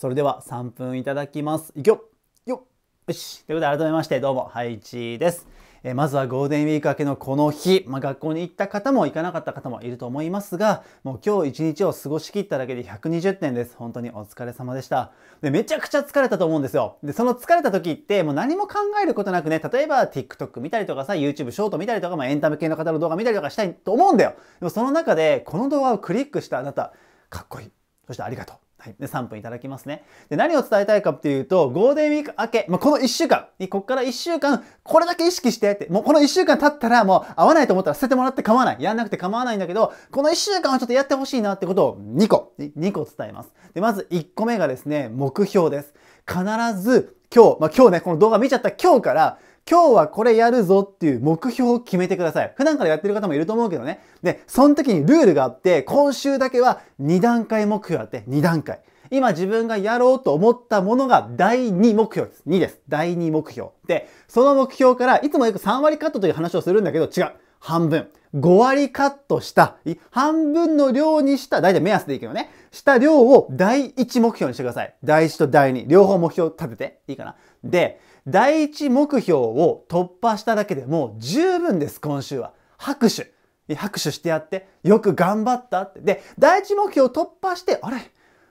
それでは3分いただきます。いくよよよしということで改めましてどうも、ハイチです。えまずはゴールデンウィーク明けのこの日、まあ、学校に行った方も行かなかった方もいると思いますが、もう今日一日を過ごしきっただけで120点です。本当にお疲れ様でした。で、めちゃくちゃ疲れたと思うんですよ。で、その疲れた時ってもう何も考えることなくね、例えば TikTok 見たりとかさ、YouTube ショート見たりとか、まあ、エンタメ系の方の動画見たりとかしたいと思うんだよ。でもその中で、この動画をクリックしたあなた、かっこいい。そしてありがとう。はい、で3分いただきますねで何を伝えたいかっていうとゴールデンウィーク明け、まあ、この1週間ここから1週間これだけ意識してってもうこの1週間経ったらもう合わないと思ったら捨ててもらって構わないやんなくて構わないんだけどこの1週間はちょっとやってほしいなってことを2個2個伝えますでまず1個目がですね目標です必ず今日、まあ、今日ねこの動画見ちゃった今日から今日はこれやるぞっていう目標を決めてください。普段からやってる方もいると思うけどね。で、その時にルールがあって、今週だけは2段階目標あって、2段階。今自分がやろうと思ったものが第2目標です。2です。第2目標。で、その目標からいつもよく3割カットという話をするんだけど違う。半分。5割カットした、半分の量にした、大体目安でいいけどね、した量を第1目標にしてください。第1と第2、両方目標立てて、いいかな。で、第1目標を突破しただけでもう十分です、今週は。拍手。拍手してやって、よく頑張ったって。で、第1目標を突破して、あれ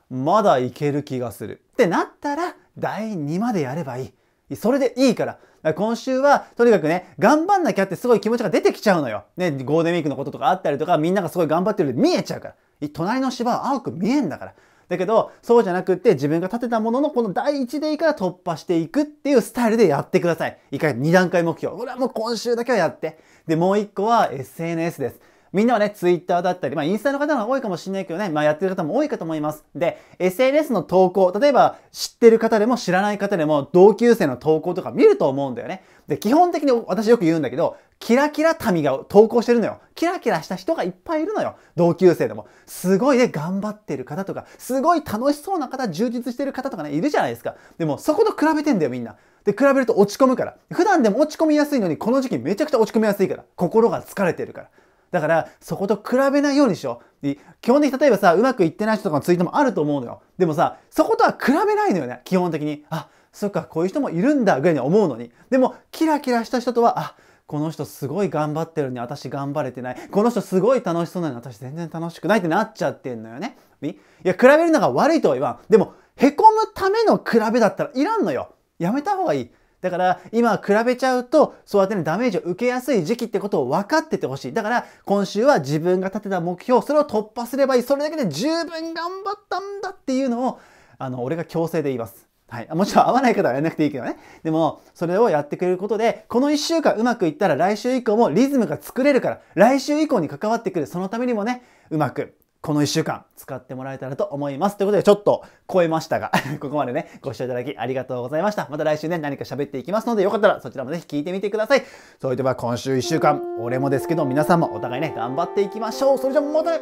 まだいける気がする。ってなったら、第2までやればいい。それでいいから。から今週は、とにかくね、頑張んなきゃってすごい気持ちが出てきちゃうのよ。ね、ゴールデンウィークのこととかあったりとか、みんながすごい頑張ってるで見えちゃうから。隣の芝は青く見えんだから。だけど、そうじゃなくって自分が立てたもののこの第一でいいから突破していくっていうスタイルでやってください。一回、二段階目標。これはもう今週だけはやって。で、もう一個は SNS です。みんなはね、ツイッターだったり、まあ、インスタの方が多いかもしれないけどね、まあ、やってる方も多いかと思います。で、SNS の投稿、例えば、知ってる方でも知らない方でも、同級生の投稿とか見ると思うんだよね。で、基本的に私よく言うんだけど、キラキラ民が投稿してるのよ。キラキラした人がいっぱいいるのよ。同級生でも。すごいね、頑張ってる方とか、すごい楽しそうな方、充実してる方とかね、いるじゃないですか。でも、そこと比べてんだよ、みんな。で、比べると落ち込むから。普段でも落ち込みやすいのに、この時期めちゃくちゃ落ち込みやすいから。心が疲れてるから。だから、そこと比べないようにしよう。基本的に例えばさ、うまくいってない人とかのツイートもあると思うのよ。でもさ、そことは比べないのよね。基本的に。あ、そっか、こういう人もいるんだ、ぐらいに思うのに。でも、キラキラした人とは、あ、この人すごい頑張ってるのに私頑張れてない。この人すごい楽しそうなのに私全然楽しくないってなっちゃってんのよね。いや、比べるのが悪いとは言わん。でも、へこむための比べだったらいらんのよ。やめた方がいい。だから今比べちゃうとそうやってねダメージを受けやすい時期ってことを分かっててほしい。だから今週は自分が立てた目標、それを突破すればいい。それだけで十分頑張ったんだっていうのをあの俺が強制で言います。はい。もちろん合わない方はやらなくていいけどね。でも、それをやってくれることで、この一週間うまくいったら来週以降もリズムが作れるから、来週以降に関わってくる。そのためにもね、うまくこの1週間使ってもらえたらと思います。ということで、ちょっと超えましたが ここまでね、ご視聴いただきありがとうございました。また来週ね、何か喋っていきますので、よかったらそちらもぜひ聞いてみてください。それでは今週1週間、俺もですけど、皆さんもお互いね、頑張っていきましょう。それじゃあまたね、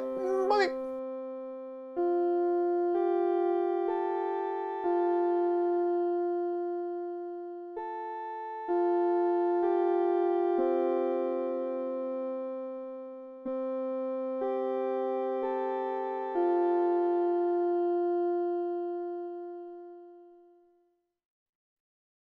バイ